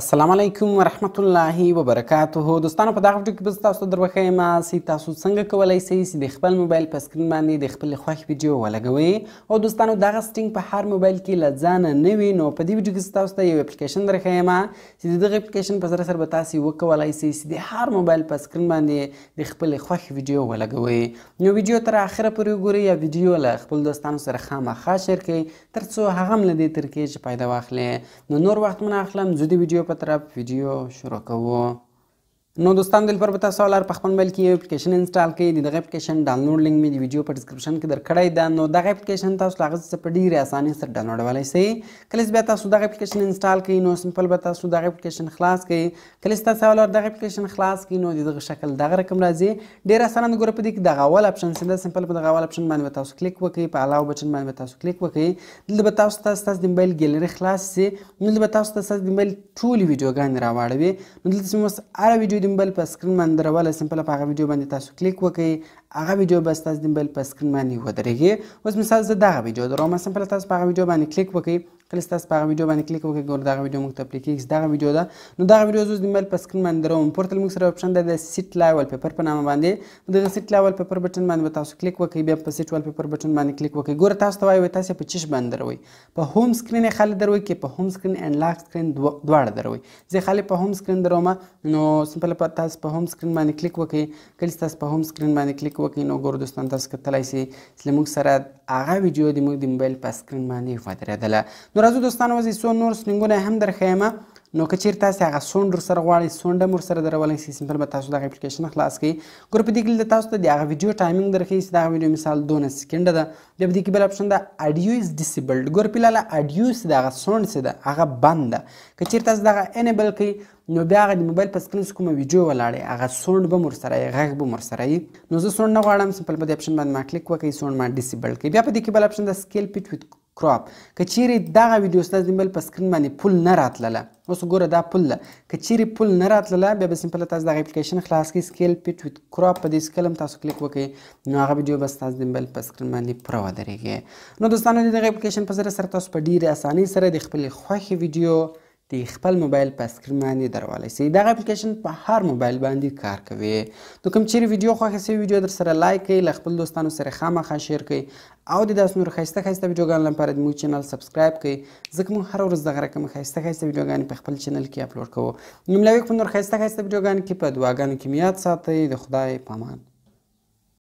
السلام علیکم ورحمت الله وبرکاته دوستانو په دا ویډیو کې به تاسو دروخیم چې تاسو څنګه کولای شئ چې د خپل موبایل په سکرین باندې د خپل خوښ ویډیو ولګوي او دوستانو دا سټینګ په هر موبایل کې لځان نه وي نو په دې ویډیو کې تاسو ته یو اپلیکیشن درخیم چې دغه اپلیکیشن په سره سره به تاسو وکولای شئ چې د هر موبایل په سکرین باندې د خپل خوښ ویډیو ولګوي نو ویډیو تر اخره پورې وګورئ یا ویډیو له خپل دوستانو سره خامخا شریک کړئ ترڅو هغه هم له دې ترکیه چې پیدا واخلي نو نور وخت مونږ اخلم زه د ویډیو पत्र वीडियो शुरू करव نو دوستان دل پر به تاسو لار په خپل موبایل کې یو اپلیکیشن انسټال کړئ د دغه اپلیکیشن ډاونلوډ لینک می د ویډیو په ډسکرپشن کې درکړی دا نو دغه اپلیکیشن تاسو لاغه څه په ډیره اساني سره ډاونلوډ ولای شئ کله چې بیا تاسو دغه اپلیکیشن انسټال کړئ نو سمپل به تاسو دغه اپلیکیشن خلاص کړئ کله چې تاسو لار دغه اپلیکیشن خلاص کړئ نو دغه شکل دغه رقم راځي ډیر اسانه د ګروپ دی دغه اول اپشن سم سمپل په دغه اول اپشن باندې تاسو کلیک وکړئ په علاوه بچن باندې تاسو کلیک وکړئ دلته به تاسو تاسو د موبایل ګیلری خلاص شي نو دلته به تاسو تاسو د موبایل ټول ویډیوګان راوړوي نو دلته سم اوس هر ویډیو ویډیو موبایل په سکرین باندې راواله سمپل په هغه ویډیو باندې تاسو کلیک وکړئ هغه ویډیو بس تاسو د موبایل په سکرین باندې ودرېږي اوس مثال زه دغه ویډیو دروم سمپل تاسو په هغه ویډیو باندې کلیک وکړئ کله تاسو په هغه ویډیو باندې کلیک وکړئ ګور دغه ویډیو موږ ته پلی کیږي دغه ویډیو ده نو دغه ویډیو زوس د ایمیل په سکرین باندې درو پورتل موږ سره اپشن ده د سیټ لای وال پیپر په نامه باندې دغه سیټ لای وال پیپر بٹن باندې تاسو کلیک وکړئ بیا په سیټ وال پیپر بٹن باندې کلیک وکړئ ګور تاسو ته وایي تاسو په چیش باندې دروي په هوم سکرین خالي دروي کې په هوم سکرین اند لاک سکرین دواړه دروي زه خالي په هوم سکرین دروم نو سمپل په تاسو په هوم سکرین باندې کلیک وکړئ کله تاسو په هوم سکرین باندې کلیک وکړئ نو ګور دوستان تاسو کتلای شئ چې موږ سره هغه ویډیو د موږ د موبایل په سکرین باندې فاتره ده نو راځو دوستانو زه څو نور سټرنګونه هم درښیم نو که چیرته تاسو هغه سوند در سره غواړئ سوند هم سره درولئ سی سیمپل به تاسو دغه اپلیکیشن خلاص کړئ ګور په دې کې تاسو ته د هغه ویډیو ټایمینګ درښیي چې دغه ویډیو مثال 2 سکند ده بیا په دې کې بل اپشن ده اډیو از ډیسیبلډ ګور په لاله اډیو سي دغه سوند سي ده هغه بند ده که چیرته تاسو دغه انیبل کړئ نو بیا هغه د موبایل په سکرین کومه ویډیو ولاړې هغه سوند به مور سره غږ به مور سره نو زه سوند نه غواړم سمپل په دې اپشن باندې ما کلیک وکړئ سوند ما ډیسیبل کړئ بیا په دې کې بل اپشن د سکیل پیټ وذ کراپ که چیرې دغه ویډیو ستاسو د ایمیل په سکرین باندې پول نه راتلله اوس ګوره دا پول ده که چیرې پول نه راتلله بیا به سمپله تاسو دغه اپلیکیشن خلاص کړئ سکیل پیټ ویت کراپ په دې سکیل هم تاسو کلیک وکړئ نو هغه ویډیو به ستاسو د ایمیل په سکرین باندې پوره ودرېږي نو دوستانو د دغه اپلیکیشن په سره سره تاسو په ډېرې اسانۍ سره د خپلې خوښې ویډیو د خپل موبایل په سکرین باندې دروالی سي دغه اپلیکیشن په هر موبایل باندې کار کوي نو کوم چیرې ویډیو خوښه سي ویډیو در سره لایک کړئ له خپل دوستانو سره خامخا شیر کړئ او د داس نور خسته خسته ویډیوګان لپاره د موږ چینل سبسکرایب کړئ ځکه موږ هر ورځ دغه رقم خسته خسته ویډیوګان په خپل چینل کې اپلوډ کوو نو ملاوي په نور خسته خسته ویډیوګان کې په دعاګانو کې میاد ساتئ د خدای پامان